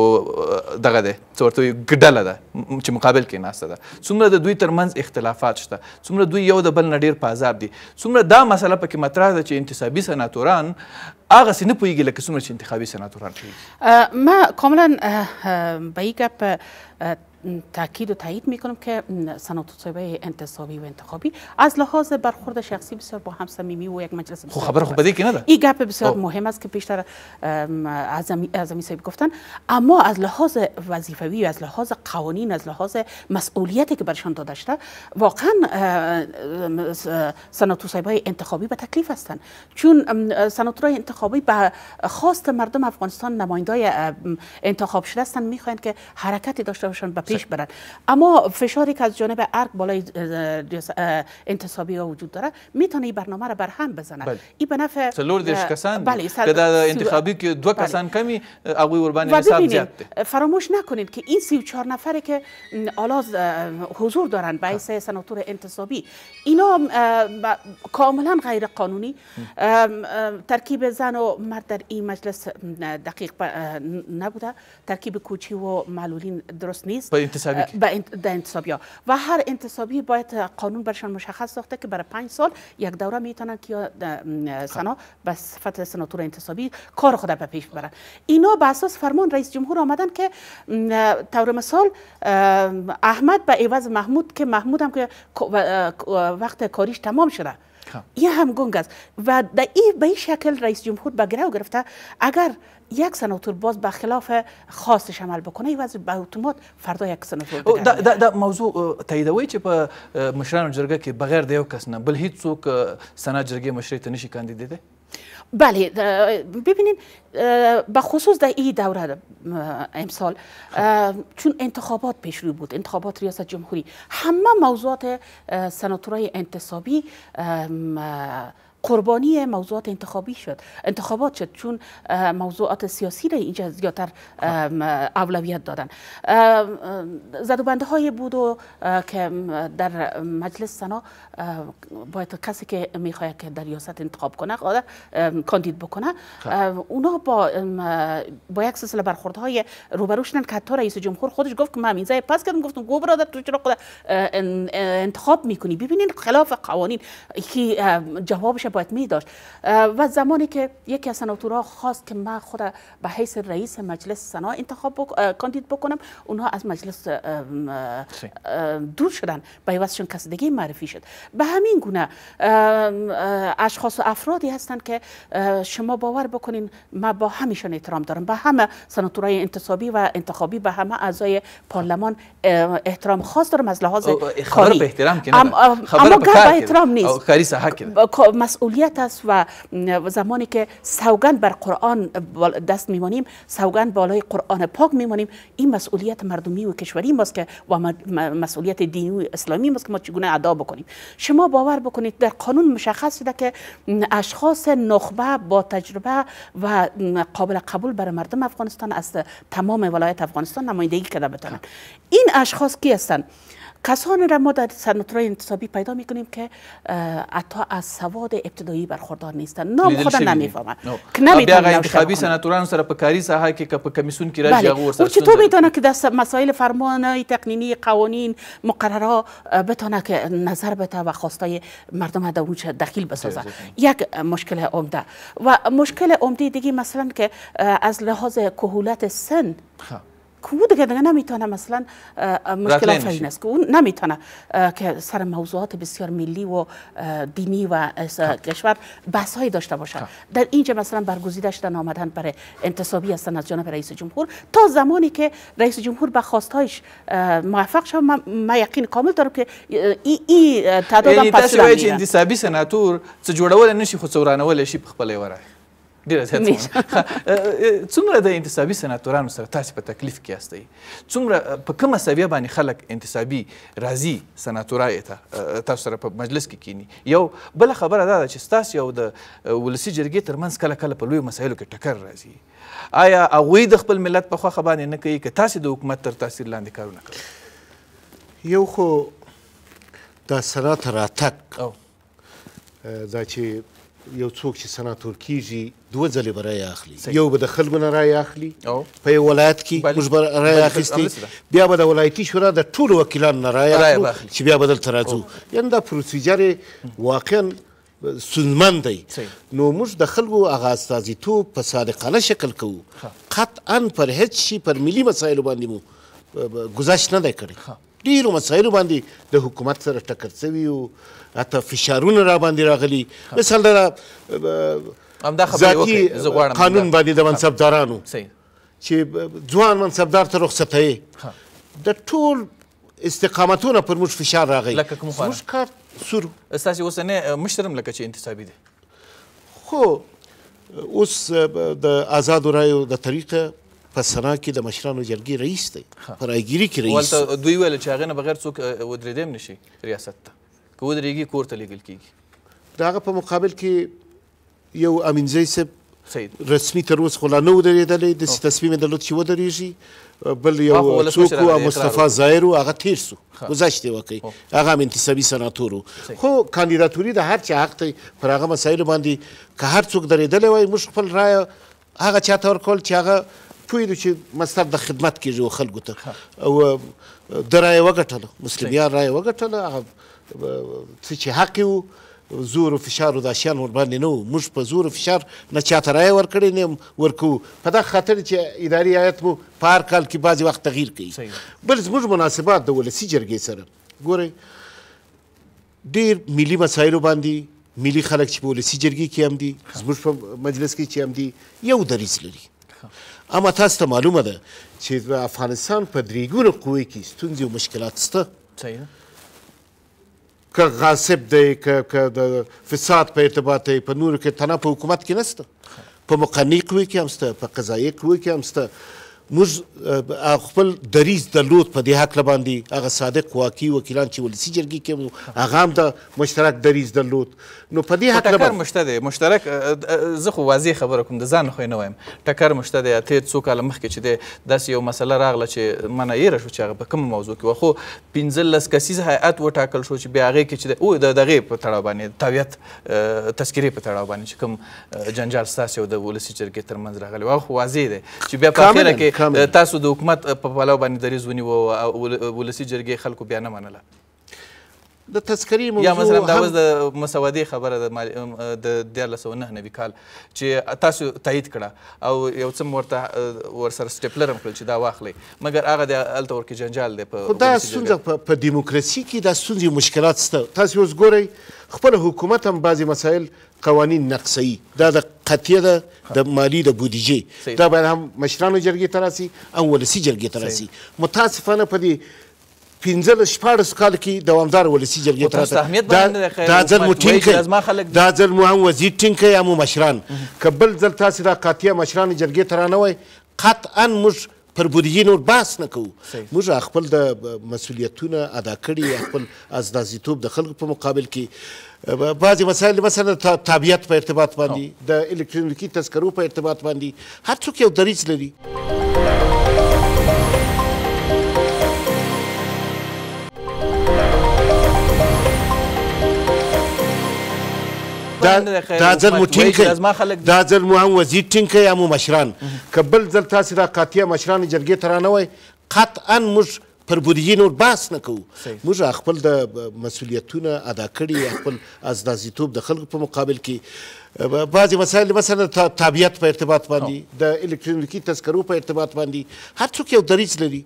دغه دی څه ورته ګډله ده چې مقابل کې ناسته ده څومره د دوی ترمنځ اختلافات شته څومره دوی یو د بل نه ډېر په عذاب دي څومره دا مسله پکې مطرح ده چې انتصابي سناتوران هغسې نه پوهېږي لکه څومره چې انتخابي سناتوران پوهېږي ما کاملا به یې ګپ تاکید و تایید میکنم که سنات صوبه انتصابی و انتخابی از لحاظ برخورد شخصی بسیار با هم صمیمی و یک مجلس خب خبر خوب که نه این گپ بسیار خب. مهم است که بیشتر از صاحب گفتن اما از لحاظ وظیفوی و از لحاظ قوانین از لحاظ مسئولیتی که برشان داده شده واقعا و های انتخابی به تکلیف هستند چون سناتورای انتخابی به خواست مردم افغانستان نمایندای انتخاب شده هستند که حرکتی داشته باشند پیش بله. برد اما فشاری که از جانب ارک بالای انتصابی ها وجود داره میتونه این برنامه را بر هم بزنه بله. این به نفع سلور دیش کسان که بله، در انتخابی که دو کسان کمی اقوی وربانی حساب زیاد فراموش نکنید که این 34 نفره که آلاز حضور دارن به خب. سناتور انتصابی اینا کاملا غیر قانونی ترکیب زن و مرد در این مجلس دقیق نبوده ترکیب کوچی و معلولین درست نیست انتصابی به انتصابی ها و هر انتصابی باید قانون برشان مشخص ساخته که برای پنج سال یک دوره میتونن که سنا به صفت سناتور انتصابی کار خود به پیش ببرن. اینا به اساس فرمان رئیس جمهور آمدن که طور مثال احمد به عوض محمود که محمود هم که وقت کاریش تمام شده یه هم گنگ است و در این به این شکل رئیس جمهور به گرو گرفته اگر یک سناتور باز به خلاف خواستش عمل بکنه این وضع به اتومات فردا یک سناتور دا, دا, دا موضوع تاییدوي چې په مشرانو جرګه کې بغیر د یو کس نه بل هیڅ څوک سنا جرګې مشرۍ ته نشي کاندیدېدی بله ببینید به خصوص در این دوره امسال خب. چون انتخابات پیش روی بود انتخابات ریاست جمهوری همه موضوعات سناتورای انتصابی قربانی موضوعات انتخابی شد انتخابات شد چون موضوعات سیاسی را اینجا زیادتر اولویت دادن زدوبنده های بود و که در مجلس سنا باید کسی که میخواید که در ریاست انتخاب کنه کاندید بکنه خب. اونا با با یک سلسله برخوردهای روبرو شدن که حتی رئیس جمهور خودش گفت که من پس کردم گفتم گو برادر تو چرا انتخاب میکنی ببینین خلاف قوانین که جوابش باید می و زمانی که یکی از سناتورها خواست که من خود به حیث رئیس مجلس سنا انتخاب کاندید بکنم اونها از مجلس دور شدن به عوضشون کس دیگه معرفی شد به همین گونه اشخاص و افرادی هستند که شما باور بکنین ما با همیشان احترام دارم به همه سناتورهای انتصابی و انتخابی به همه اعضای پارلمان احترام خاص دارم از لحاظ خبر به احترام که نه خبر به احترام نیست مسئولیت است و زمانی که سوگند بر قرآن دست میمانیم سوگند بالای قرآن پاک میمانیم این مسئولیت مردمی و کشوری ماست که و مسئولیت دینی و اسلامی ماست که ما چگونه ادا بکنیم شما باور بکنید در قانون مشخص شده که اشخاص نخبه با تجربه و قابل قبول برای مردم افغانستان از تمام ولایت افغانستان نمایندگی کرده بتانند این اشخاص کی هستند کسانی را ما در سناتورای انتصابی پیدا میکنیم که حتی از سواد ابتدایی برخوردار نیستن نام خود نمیفهمن که انتخابی سناتوران سره پکاری کاری ساحه که کمیسون کې بله. چطور میتونه که در مسائل فرمان تقنینی قوانین مقررها بتونه که نظر بده و خواستای مردم در اونچه دخیل بسازه یک مشکل عمده و مشکل عمده دیگه مثلا که از لحاظ کهولت سن خب. که دیگه دیگه نمیتونه مثلا مشکلات فینس کو نمیتونه که سر موضوعات بسیار ملی و دینی و خب. کشور بحث داشته باشه خب. در اینجا مثلا برگزیده شدن آمدن برای انتصابی هستن از جانب رئیس جمهور تا زمانی که رئیس جمهور به خواستهایش موفق شد من, یقین کامل دارم که این ای تعداد پسیره یعنی سناتور چه خود ډیره زیاته څومره د انتصابي سناتورانو سره تاسو په تکلیف کې یاستئ څومره په کومه سویه باندې خلک انتصابي راضي سناتورای ته تاسو سره په مجلس کې کینی یو بل خبره دا ده چې ستاسو یو د ولسی جرګې ترمنځ کله کله په لوی مسایلو کې ټکر راځي آیا هغوی د خپل ملت په خواخه باندې نه کوي که تاسو د حکومت تر تاثیر لاندې کارونه کوي یو خو د سنات راتګ دا چې یو څوک چې سناتور کیږي دوه ځلې به رایې اخلي یو به د خلکو نه رایې اخلي په یو ولایت کې موږ به رایې اخیستې بیا به د ولایتي شورا د ټولو وکیلانو نه رایې اخلو چې بیا به دلته راځو یعنې دا پروسیجر واقعا ستونزمن دی نو موږ د خلکو هغه استازیتوب په صادقانه شکل کوو قطعا پر هیڅ شي پر ملي مسایلو باندې مو گذشت نه دی کړی ډیرو مسایلو باندې د حکومت سره ټکر شوي او حتی فشارونه را باندې راغلي مثال دا ذاتي قانون باندې د منصبدارانو چې ځوان منصبدار ته رخصتوي د ټول استقامتونه پر موږ فشار راغی زموږ کار سورو ستاسې اوسنی مشر هم لکه چې انتصابي دی خو اوس د آزادو رایو د طریقه په سنا کې د مشرانو جرګې رئیس دی په رایګیري کې رئیس ولته دوی ویل چې هغې نه بغیر څوک ودرېدی هم نشي ریاست ته که ودرېږي کور ته لیږل کېږي د هغه په مقابل کې یو امینځی صاحب رسمي تر اوسه خو لا نه ودرېدلی داسې تصمیم یې درلود چې ودرېږي بل یو څوک وو مصطفی ظاهر وو هغه تیر سو ګذشت یې وکړي هغه هم انتصابي سناتور وو خو کاندیداتوري د هر چا حق دی پر هغه مسایلو باندې که هر څوک درېدلی وای موږ خپل رایه هغه چاته ورکول چې هغه پوه دي چې مصدر د خدمت کېږي خلکو ته او د رایې وګټله مسلمیان رایې وګټله هغه څه چې حق یې زور او فشار او دا شیان ورباندې نه وو موږ په زور او فشار نه چا ته رایې ورکړې نه ورکوو په دغه خاطر چې اداري هیئت مو په هر کال کې بعضې وخت تغییر کوي بل زموږ مناسبات د ولسي جرګې سره ګورئ ډېر ملي مسایلو باندې ملي خلک چې په ولسي جرګې کې هم دي زموږ په مجلس کې چې هم دي یو دریځ لري اما تاسو ته معلومه ده چې د افغانستان په درېګونو قوې کې ستونزې او مشکلات شته که غاصب دی که که د فساد په ارتباط دی په نورو کې تنه په حکومت کې نسته په مقني قوې کې هم شته په قضایي قوې کې هم شته موږ خپل دریز درلود په دې هکله باندې هغه صادق واقعي وکیلان چې ولسي جرګې کې وو هغه هم د مشترک دریز درلود نو په دې هکله ټکر مشته دی مشترک زه خو واضح خبره کوم د ځان خو نه وایم ټکر مشته دی ته څو کاله مخکې چې دی داسې یو مسله راغله چې منه یې شو چې هغه په کوم موضوع کې و خو پنځلس کسیز هیئت وټاکل شو چې بیا هغې کې چې دی او د دغې په تړاو باندې تاویت تذکرې په تړاو باندې چې کوم جنجال ستاسې او د ولسي جرګې ترمنځ راغلی و خو واضح دی چې بیا په اخره کې تاسو د حکومت په پلو باندې دریز ونیو ولسی جرګې خلکو بیا نه منله د تذکری موضوع یا مثلا دا اوس د مسودې خبره د د دیارلس سوه نهه نوي کال چې تاسو تایید کړه او یو څه ورته ورسره سټیپلر هم کړل چې دا واخلئ مګر هغه د هلته ورکې جنجال دی په خو دا ستونزه په ډیموکراسي کې دا ستونزې مشکلات شته تاسو اوس ګورئ خپل حکومت هم بعضی مسایل قوانین نقصي دا د قطعه ده د مالی د بودیجې دا باید هم مشرانو جرګې ته راسي او ولسي جرګې ته راسي متاسفانه په دې پنځل شپارس کال کې دوامدار ولسی جرګې تر دا ځل مو ټینګ کړي دا ځل مو هم وزیر ټینګ کړي هم مشران که بل ځل تاسې دا قاطیه مشران جرګې ته رانه وای قطعا موږ پر بودیجې نور بحث نه کوو موږ خپل د مسولیتونه ادا کړي خپل استازیتوب د خلکو په مقابل کې بعضې مسایل مثلا تابعیت په ارتباط باندې د الکترونیکي تذکرو په ارتباط باندې هر څوک یو دریځ لري دا ځل مو ټینګ کړئ دا ځل مو هم وزیر ټینګ کړئ یا مو مشران که بل ځل تاسې دا قاطع مشران جرګې ته رانه وای قطعا موږ پر بودیجې نور بحث نه کوو موږ خپل د مسؤلیتونه ادا کړي خپل استازیتوب د خلکو په مقابل کې بعضی مسایل مثلا تابعیت په ارتباط باندې د الکترونیکی تذکرو په ارتباط باندې هر څوک یو دریځ لري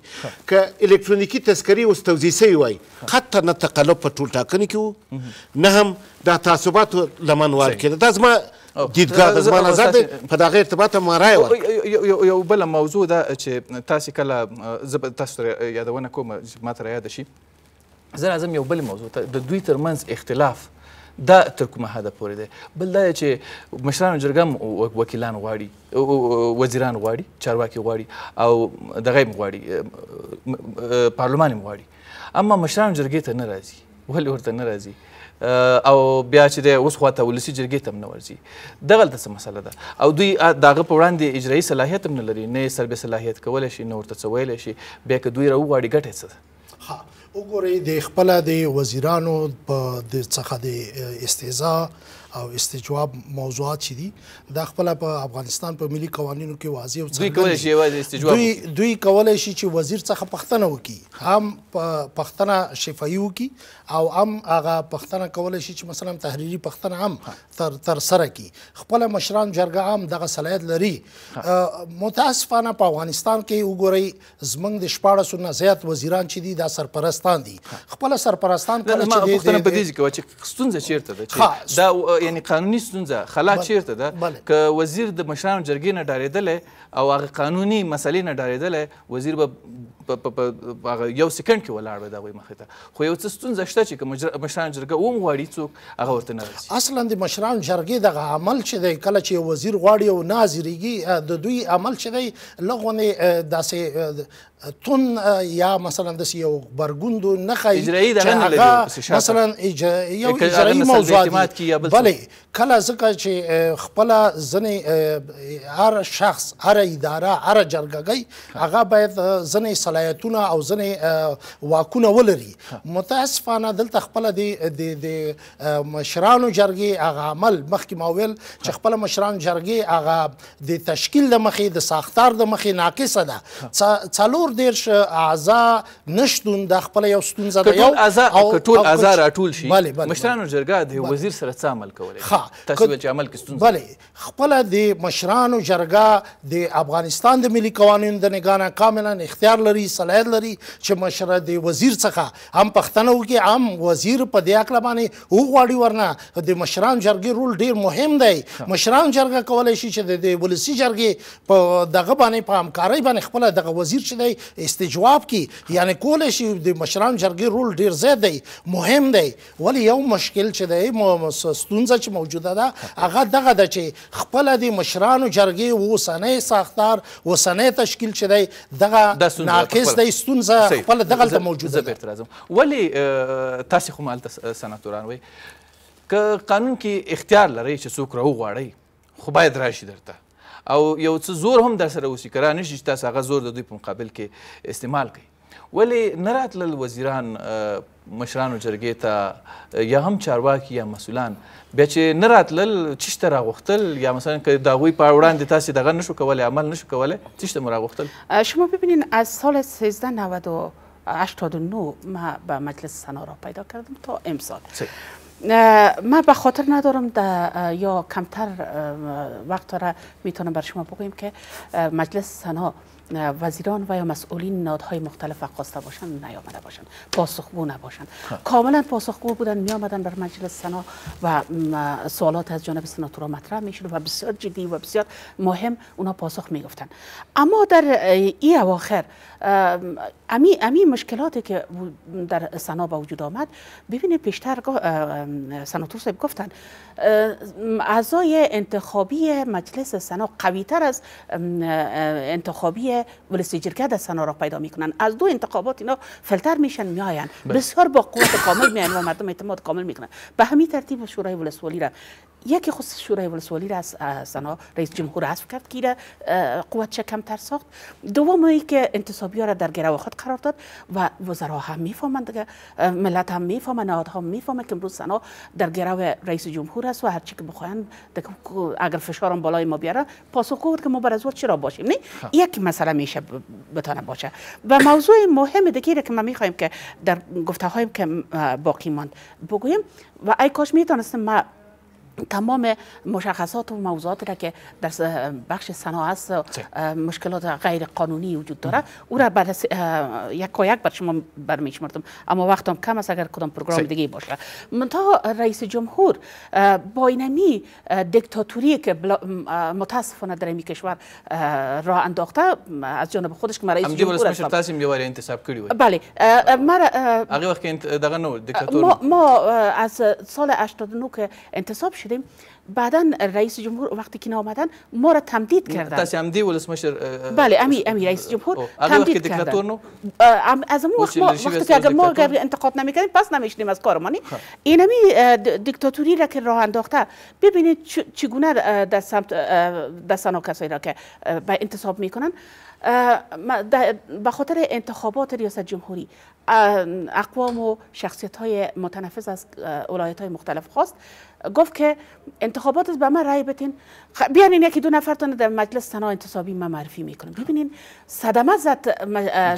ک الکترونیکی تذکری اوس توزیع شوی وای حتی نه تقلب په ټول ټاکنې کې وو نه هم د تعصباتو لمنوال کړي دا زما دیدګاه د زما نظر دی په دغه ارتباط ما رای ورکړ یو بله موضوع ده چې تاسې کله زه به تاسو یادونه کوم چې ما ته رایاده شي زه راځم یو بلې موضوع ته د دوی ترمنځ اختلاف دا تر کومه حده پورې دی بل دا چې مشرانو جرګه وکیلان غواړي وزیران غواړي چارواکي غواړي او دغه یې غواړي پارلمان یې غواړي اما مشرانو جرګې ته نه راځي ولې ورته نه راځي او بیا چې د اوس خواته ولسی جرګې تم نه ورځي دغلته څه مسله ده او دوی دغه په وړاندې اجرایي صلاحیت هم نه لري نه یې سربې صلاحیت کولی شي نه ورته څه ویلی شي بیا که دوی راوغواړي ګټه څه ده وګورئ د خپل د وزیرانو په د څخه د استیزا او استجواب موضوعات چې دي د خپل په افغانستان په ملي قوانینو کې واضح او څرګند دوی کولای شي واځي استجواب دوی دوی کولای شي چې وزیر څخه پښتنه وکړي هم پښتنه شفایي وکړي او هم هغه پښتنه کولای شي چې مثلا تحریری پښتنه هم تر تر سره کړي خپل مشران جرګه هم دغه صلاحیت لري متاسفانه په افغانستان کې وګورئ زمنګ د 14 نه زیات وزیران چې دي دا سرپرستان دي خپل سرپرستان کله چې دي پښتنه په دې کې چې ستونزه چیرته ده چې دا یعنی قانوني ستونزه خلا چیرته ده که وزیر د مشرانو جرګې نه ډارېدلی او هغه قانوني مسلې نه ډارېدلی وزیر به په یو سکند کې ولاړ دا وي مخې ته خو یو څه ستونزه شته چې کوم مشران جرګه ووم غواړي څوک هغه ورته نه رسي اصلا د مشران جرګې دغه عمل چې دی کله چې وزیر غواړي او نازریږي د دوی عمل چې دی لغونې داسې تون یا مثلا د یو برګوند نه خای اجرایی دغه نه لري مثلا یو اجرایی موضوعات بلې کله ځکه چې خپل ځنې هر شخص هر اداره هر جرګګۍ هغه باید ځنې صلاحیت ولایتونه او ځنې واکونه ولري متاسفانه دلته خپل د د مشرانو جرګې هغه عمل مخکې ما ویل چې خپل مشرانو جرګې هغه د تشکیل د مخې د ساختار د مخې ناقصه ده څلور دیرش اعضا نشتون د خپل یو ستونزه ده یو او ټول اعضا راټول شي مشرانو جرګه د وزیر سره څه عمل کوي تاسو چې عمل کې ستونزه بله خپل د مشرانو جرګه د افغانستان د ملي قوانینو د نگانه کاملا اختیار لري دوی صلاحیت لري چې مشره د وزیر څخه هم پښتنه وکړي هم وزیر په دې هکله باندې وغواړي ورنه د مشران جرګې رول ډیر مهم دی مشران جرګه کولی شي چې د ولسي جرګې په دغه باندې په همکارۍ باندې خپل دغه وزیر چې دی استجواب کړي یعنی کولی شي د مشران جرګې رول ډیر زیات دی مهم دی ولی یو مشکل چې دی ستونزه چې موجوده ده هغه دغه ده چې خپل د مشرانو جرګې اوسنۍ ساختار اوسنۍ تشکیل چې دی دغه ناقص هیڅ د ستونزه خپل دغلته موجوده ده بیرته راځم ولې تاسې خو مالته سناتوران وئ که قانون کې اختیار لرئ چې څوک راوغواړئ خو باید راشي درته او یو څه زور هم در سره اوسي که رانشي چې تاسو هغه زور د دوی په مقابل کې استعمال کوئ ولی نه وزیران وزیران و جرگه تا یا هم چارواکی یا مسولان به چه نه راتلل څه یا مثلا که د هغوی په وړاندې تاسې دغه نشو عمل نشو که ولی شته مو شما ببینین از سال 1399 ما به مجلس سنا را پیدا کردم تا امسال ما به خاطر ندارم دا یا کمتر وقت را میتونم بر شما بگویم که مجلس سنا وزیران و یا مسئولین نادهای مختلف و خواسته باشند نیامده باشند پاسخگو نباشند خب. کاملا پاسخگو بودن می آمدن در مجلس سنا و سوالات از جانب سناتورا مطرح می شد و بسیار جدی و بسیار مهم اونا پاسخ می گفتن اما در ای اواخر امی امی مشکلاتی که در سنا به وجود آمد ببینید پیشتر سناتور صاحب گفتن اعضای انتخابی مجلس سنا قویتر از انتخابی ولسی جرگه جرکه دستن را پیدا میکنن از دو انتخابات اینا فلتر میشن میاین بله. بسیار با قوت کامل میاین و مردم اعتماد کامل میکنن به همین ترتیب شورای ولسوالی را یکی خود شورای ولسوالی را از رئیس جمهور حذف کرد که قوت تر ساخت دوم ای که انتصابی ها را در گروه خود قرار داد و وزرا هم میفهمند دیگه ملت هم میفهمند نهاد هم میفهمند که امروز سنا در گروه رئیس جمهور است و هر چی که بخواین اگر فشارم بالای ما بیاره پاسخ که ما بر از چرا باشیم نه خب. یک مسئله میشه بتانه باشه و موضوع مهم دیگه که ما میخوایم که در گفته هایم که باقی ماند بگویم و ای کاش میتونستم ما تمام مشخصات و موضوعاتی را که در بخش صناعت مشکلات غیر قانونی وجود داره او را بر یک بر شما برمیشمردم اما وقتم کم است اگر کدام پروگرام دیگه باشه تا رئیس جمهور با اینمی دکتاتوری که متاسفانه در این کشور را انداخته از جانب خودش که رئیس جمهور هستم تاسیم یواری انتصاب کردی بله ما هغه وقت دغه نو ما از سال 89 که انتصاب شدیم بعدا رئیس جمهور وقتی که آمدن ما را تمدید کردن تاسی هم دی بله امی امی رئیس جمهور تمدید کردن از اون وقت ما وقتی که اگر ما اگر انتقاد کردیم پس شدیم از کار کارمانی خب. اینمی دیکتاتوری را که راه انداخته ببینید چگونه در سمت دستان کسایی را که به انتصاب میکنن به خاطر انتخابات ریاست جمهوری اقوام و شخصیت های متنفذ از ولایت های مختلف خواست گفت که انتخابات به ما رای بتین بیانین یکی دو نفرتان در مجلس تنها انتصابی ما معرفی میکنم ببینین صدمه زد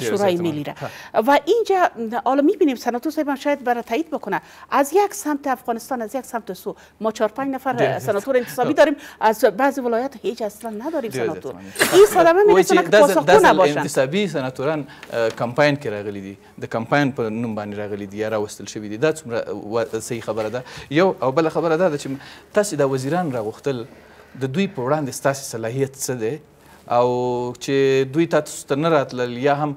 شورای ملی را و اینجا حالا میبینیم سناتور صاحب شاید برای تایید بکنه از یک سمت افغانستان از یک سمت سو ما چهار پنج نفر سناتور انتصابی خب. داریم از بعضی ولایت هیچ اصلا نداریم سناتور این صدمه میرسونه که پاسخگو نباشن انتصابی سناتوران کمپاین که دی. د کمپاین په نوم باندې راغلی دي یا راوستل دا خبره ده یو او بل خبره دا ده چې تاسو د وزیران راغوښتل د دوی په وړاندې ستاسو صلاحیت څه دی او چې دوی تاسو ته نه راتلل یا هم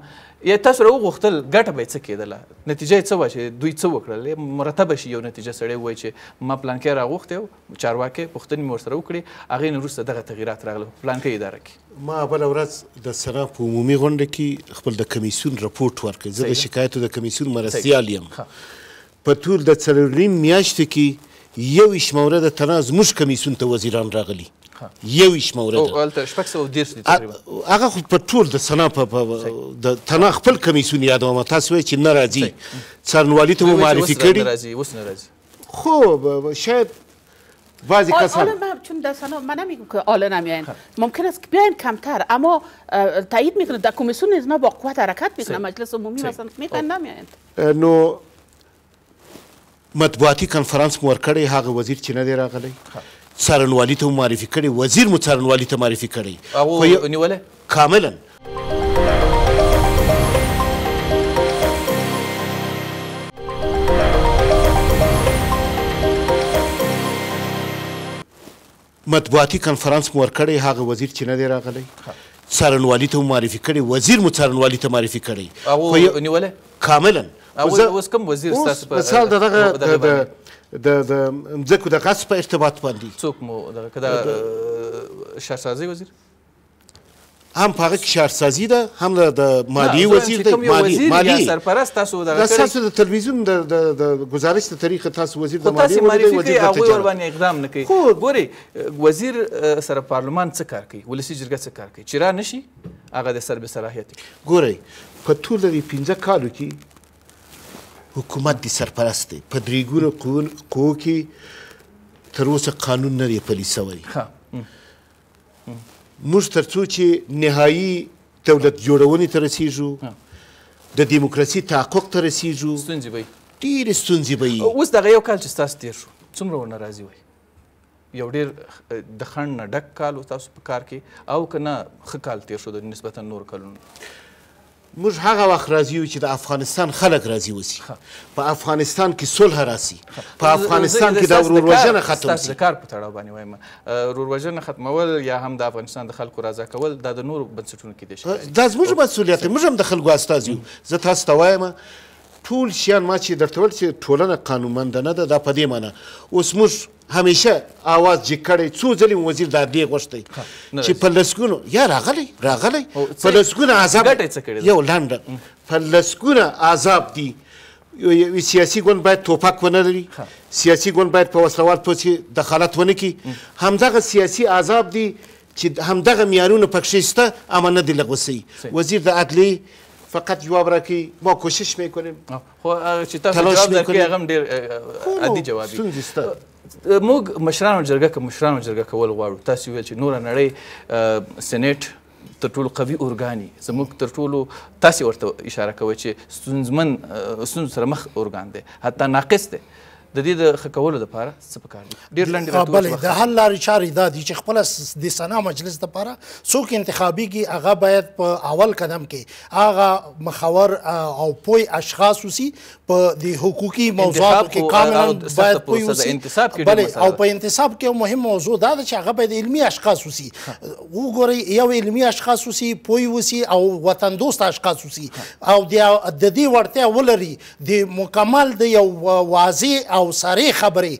یا تاسو راوغوښتل ګټه به یې څه کېدله نتیجه یې څه وه چې دوی څه وکړل مرتبه شي یو نتیجه سړی وایي چې ما پلانکی راغوښتی و چارواکی پوښتنې مې ورسره وکړې هغې نه وروسته دغه تغییرات راغله په پلانکی اداره کې ما بله ورځ د سنا په عمومي غونډه کې خپل د کمیسیون رپورټ ورکړ زه د شکایتو د کمیسیون مرستیال یم په طول د څلور نیم میاشتو کې یویش مورده تنها زموږ کمیسیون ته وزیران راغلي یویش مورده هغه خو په ټول د سنا په د تنها خپل کمیسیون یادوم تاسو وایئ چې نه راځي څارنوالي ته مو معرفي کړي خب شاید بعضی کسان آل چون دستانا من نمیگم که آلا نمیاین ممکن است که بیاین کمتر اما تایید میکنه در کمیسیون اینا با قوت حرکت میکنه مجلس عمومی مثلا میگن نمیاین نو مطبوعاتي کنفرانس مو ورکړی هغه وزیر چې نه دی راغلی څارنوالي ته معرفي کړی وزیر مو څارنوالي ته معرفي کړی هغه نیوله کاملا مطبوعاتي کنفرانس مو ورکړی هغه وزیر چې نه دی راغلی څارنوالي ته معرفي کړی وزیر مو څارنوالي ته معرفي کړی هغه نیوله کاملا اوس کوم وزیر تاسو په مثال دغه د د مځکو د غصب په ارتباط باندې څوک مو دغه کدا شهرسازي وزیر هم په هغه کې شهرسازي ده هم د مالی وزیر دی مالی مالی سرپرست تاسو دغه کړی تاسو د تلویزیون د د گزارش د طریقه تاسو وزیر د مالی وزیر وزیر ته ور باندې اقدام نکوي ګوري وزیر سره پارلمان څه کار کوي ولسی جرګه څه کار کوي چې را نشي هغه د سر به صلاحیت ګوري په ټول د 15 کالو کې حکومت دی سرپرست دی په درې ګونو قوو کې تر اوسه قانون نه دی پلی سوی موږ تر څو چې نهایي دولت جوړونې ته رسیږو د دیموکراسي تحقق ته رسیږو ستونزې به ډېرې ستونزې به وي اوس دغه یو کال چې ستاسو تېر شو څومره ورنه راضي وئ یو ډیر د خنډ نه ډک کال تاسو په کار کې او کنه ښه کال تیر شو د نسبتا نور کلونو موږ هغه وخت راضي یو چې د افغانستان خلک راضي وسی په افغانستان کې صلح راسي په افغانستان کې د وروژنه ختم شي کار په تړاو باندې وایم وروژنه ختمول یا هم د افغانستان د خلکو راضا کول دا د نورو بنسټونو کې دي دا زموږ مسؤلیت دی موږ هم د خلکو استاد یو زه تاسو ته وایم ټول شیان ما چې درته ویل چې ټولنه قانونمندانه ده دا په دې معنه اوس موږ همیشه اواز چې کړی څو ځلې وزیر دا دې غوښتی چې په لسګونو یا راغلی راغلی په لسګونو عذاب یو لنډه په لسګونو عذاب دي یو سیاسي ګوند باید توپک ونه لري سیاسي ګوند باید په وسلوال پسې دخالت ونه کړي همدغه سیاسي عذاب دي چې همدغه معیارونه پکښې شته اما نه دي لغوه وزیر د عدلي فقط جواب راکی ما کوشش میکنیم خو چې تاسو جواب درکې هغه ډېر عادي جواب دی موږ مشرانو جرګه کوم مشرانو جرګه کول غواړو تاسو ویل چې نور نړۍ سېنات تر ټولو قوي اورګاني زموږ تر ټولو تاسو ورته اشاره کوي چې ستونزمن ستونز سره مخ اورګان دی حتی ناقص دی د دې د خکولو لپاره څه پکار دي ډیر لاندې راته بله د حل لارې چارې دا دي چې خپل د سنا مجلس لپاره څوک انتخابيږي هغه باید په اول قدم کې هغه مخور او پوي اشخاص وسی په د حقوقي موضوعاتو کې کاملا باید پوي وسی بله او په انتصاب کې مهم موضوع دا ده چې هغه باید علمي اشخاص وسی وګوري یو علمي اشخاص وسی پوي وسی او وطن دوست اشخاص وسی او د دې ورته ولري د مکمل د یو واضح او او ساري خبرې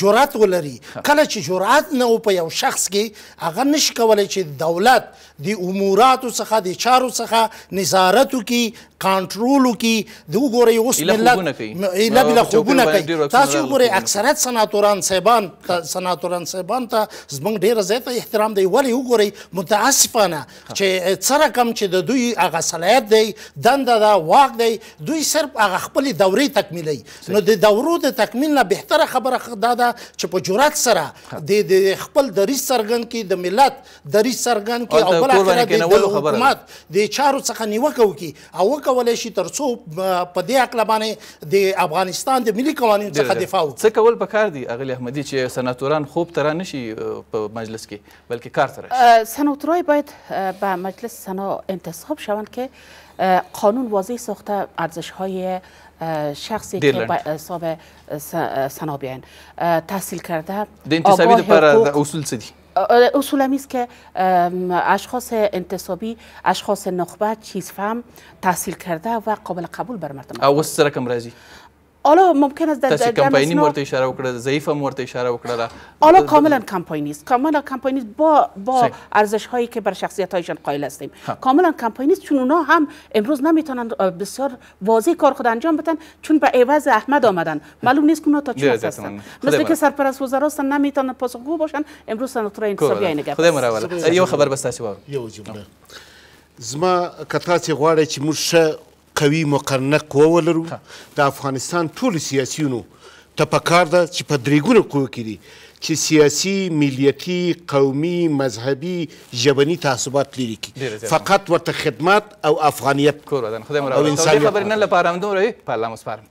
جرأت ولري کله چې جرأت نه او په یو شخص کې هغه نشي کولای چې دولت د اموراتو څخه د چارو څخه نظارت وکړي کنټرول وکړي د وګورئ اوس ملت ایله بلا خوبونه کوي تاسو وګورئ اکثریت سناتوران صاحبان سناتوران صاحبان ته زمونږ ډیر زیات احترام دی ولی وګورئ متاسفانه چې څره کم چې د دوی هغه صلاحیت دی دنده دا واک دی دوی صرف هغه خپل دورې تکمیلوي نو د دورو د تکمیل دین نه بهتره خبره دا ده چې په جرأت سره د خپل دریس سرګن کې د ملت دریس سرګن کې او بل اخره د حکومت د چارو څخه نیوکه وکړي او وکولای شي تر څو په دې عقل باندې د افغانستان د ملي قوانینو څخه دفاع وکړي څه کول پکار دي اغلی احمدي چې سناتوران خوب تر نه شي په مجلس کې بلکې کار تر شي سناتورای باید به مجلس سنا انتصاب شوند که قانون واضح ساخته ارزش های شخصی که با حساب سنابیان تحصیل کرده ده انتصابی پر اصول سدی اصول است که اشخاص انتصابی اشخاص نخبه چیز فهم تحصیل کرده و قابل قبول بر مردم او سرکم رازی حالا ممکن است در جامعه کمپاینی ورته اشاره وکړه ضعیف و ورته اشاره وکړه حالا کاملا کمپاینی است کاملا کمپاینی با با ارزش هایی که بر شخصیت هایشان قائل هستیم کاملا کمپاینی است چون اونا هم امروز نمیتونن بسیار واضح کار خود انجام بدن چون به عوض احمد آمدن معلوم نیست که اونا تا چه هستن مثل که سرپرست وزرا هستن نمیتونن پاسخگو باشن امروز سناتور انتصابی نگه گپ خدای یو خبر بس تاسو یو جمله زما کتا چې غواړی چې قوي مقننه قوه ولرو د افغانستان ټولو سیاسیونو ته پکار ده چې په درې ګونو قوه کې دي چې سیاسي ملیتي قومي مذهبي ژبني تعصبات لري کی فقط ورته خدمات او افغانیت کور ودان خدای مو راوړي خبرې نه لپاره هم دومره پالله مسپارم